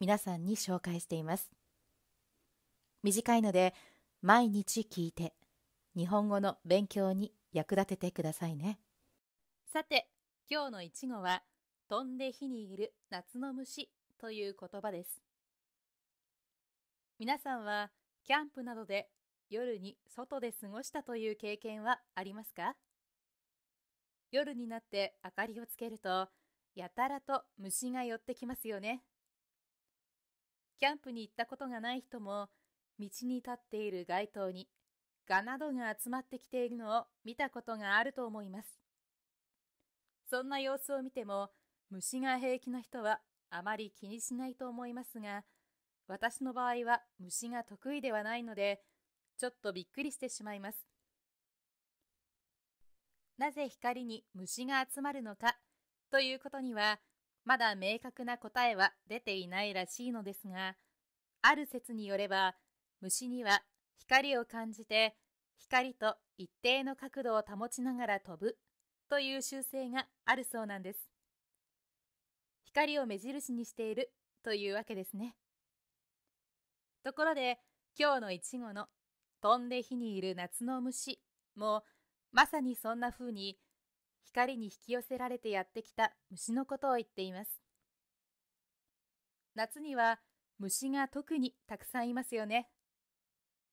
皆さんに紹介しています短いので毎日聞いて日本語の勉強に役立ててくださいねさて今日のいちごは飛んで火にいる夏の虫という言葉です皆さんはキャンプなどで夜に外で過ごしたという経験はありますか夜になって明かりをつけるとやたらと虫が寄ってきますよねキャンプに行ったことがない人も、道に立っている街灯にガなどが集まってきているのを見たことがあると思います。そんな様子を見ても、虫が平気な人はあまり気にしないと思いますが、私の場合は虫が得意ではないので、ちょっとびっくりしてしまいます。なぜ光に虫が集まるのかということには、まだ明確な答えは出ていないらしいのですが、ある説によれば、虫には光を感じて、光と一定の角度を保ちながら飛ぶという習性があるそうなんです。光を目印にしているというわけですね。ところで、今日のいちごの飛んで火にいる夏の虫もまさにそんな風に光に引き寄せられてやってきた虫のことを言っています。夏には虫が特にたくさんいますよね。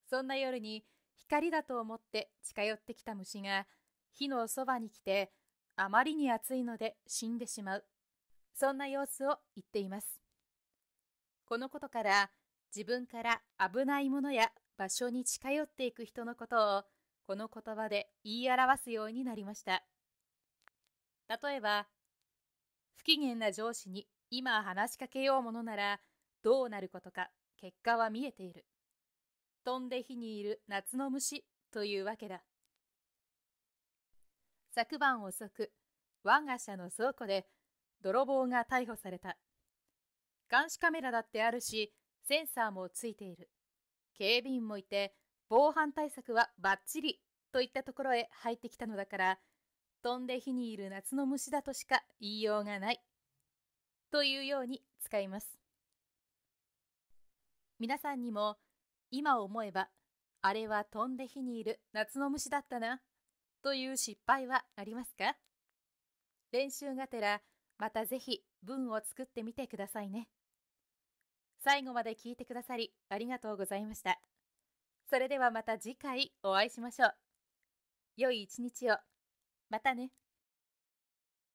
そんな夜に光だと思って近寄ってきた虫が火のそばに来てあまりに暑いので死んでしまう。そんな様子を言っています。このことから自分から危ないものや場所に近寄っていく人のことをこの言葉で言い表すようになりました。例えば、不機嫌な上司に今話しかけようものならどうなることか結果は見えている。飛んで火にいる夏の虫というわけだ。昨晩遅く、我が社の倉庫で泥棒が逮捕された。監視カメラだってあるし、センサーもついている。警備員もいて、防犯対策はバッチリといったところへ入ってきたのだから、飛んで火にいる夏の虫だとしか言いようがない。というように使います。皆さんにも今思えばあれは飛んで火にいる夏の虫だったなという失敗はありますか練習がてらまたぜひ文を作ってみてくださいね。最後まで聞いてくださりありがとうございました。それではまた次回お会いしましょう。良い一日を。またね。